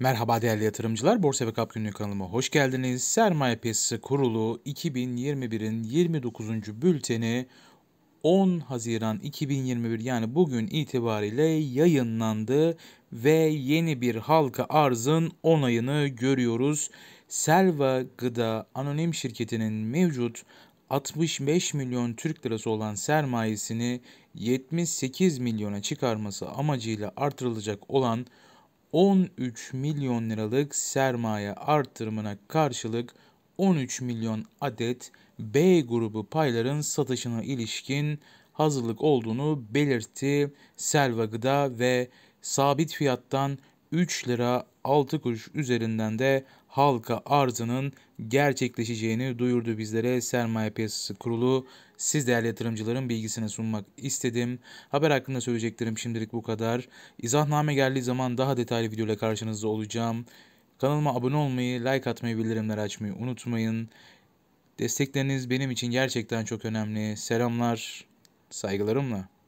Merhaba değerli yatırımcılar, Borsa ve Kap Günlük kanalıma hoş geldiniz. Sermaye Piyasası Kurulu 2021'in 29. bülteni 10 Haziran 2021 yani bugün itibariyle yayınlandı ve yeni bir halka arzın onayını görüyoruz. Selva Gıda Anonim Şirketi'nin mevcut 65 milyon Türk lirası olan sermayesini 78 milyona çıkarması amacıyla artırılacak olan 13 milyon liralık sermaye artırımına karşılık 13 milyon adet B grubu payların satışına ilişkin hazırlık olduğunu belirtti Selva Gıda ve sabit fiyattan 3 lira 6 kuruş üzerinden de halka arzının gerçekleşeceğini duyurdu bizlere Sermaye Piyasası Kurulu. Siz değerli yatırımcıların bilgisine sunmak istedim. Haber hakkında söyleyeceklerim şimdilik bu kadar. İzahname geldiği zaman daha detaylı videoyla karşınızda olacağım. Kanalıma abone olmayı, like atmayı, bildirimler açmayı unutmayın. Destekleriniz benim için gerçekten çok önemli. Selamlar, saygılarımla.